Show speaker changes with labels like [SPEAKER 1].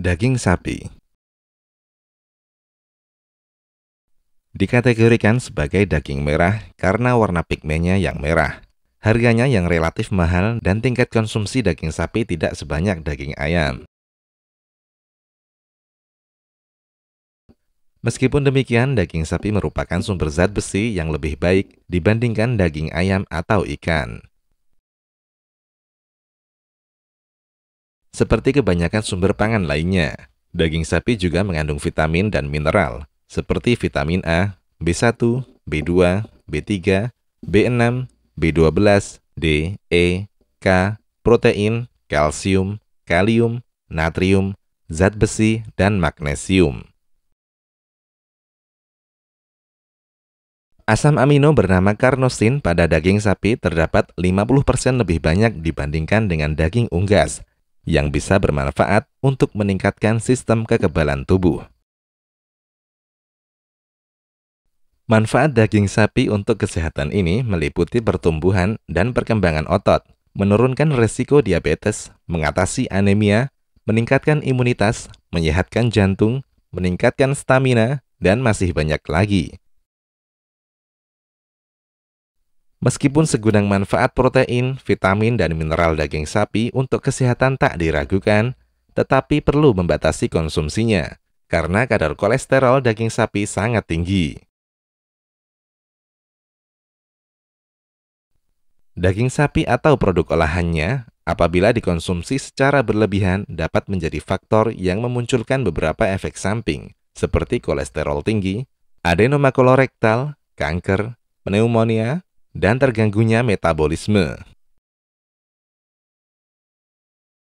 [SPEAKER 1] Daging sapi
[SPEAKER 2] Dikategorikan sebagai daging merah karena warna pigmennya yang merah. Harganya yang relatif mahal dan tingkat konsumsi daging sapi tidak sebanyak
[SPEAKER 1] daging ayam. Meskipun demikian, daging sapi merupakan sumber zat besi yang lebih baik dibandingkan daging ayam atau ikan.
[SPEAKER 2] seperti kebanyakan sumber pangan lainnya. Daging sapi juga mengandung vitamin dan mineral, seperti vitamin A, B1, B2, B3, B6, B12, D, E, K, protein, kalsium, kalium, natrium, zat besi, dan magnesium. Asam amino bernama karnosin pada daging sapi terdapat 50% lebih banyak dibandingkan dengan daging unggas, yang bisa bermanfaat untuk meningkatkan sistem kekebalan tubuh. Manfaat daging sapi untuk kesehatan ini meliputi pertumbuhan dan perkembangan otot, menurunkan resiko diabetes, mengatasi anemia, meningkatkan imunitas, menyehatkan jantung, meningkatkan stamina, dan masih banyak lagi. Meskipun segudang manfaat protein, vitamin, dan mineral daging sapi untuk kesehatan tak diragukan, tetapi perlu membatasi konsumsinya karena kadar kolesterol daging
[SPEAKER 1] sapi sangat tinggi.
[SPEAKER 2] Daging sapi atau produk olahannya, apabila dikonsumsi secara berlebihan, dapat menjadi faktor yang memunculkan beberapa efek samping, seperti kolesterol tinggi, adenoma kolorektal, kanker, pneumonia, dan
[SPEAKER 1] terganggunya metabolisme.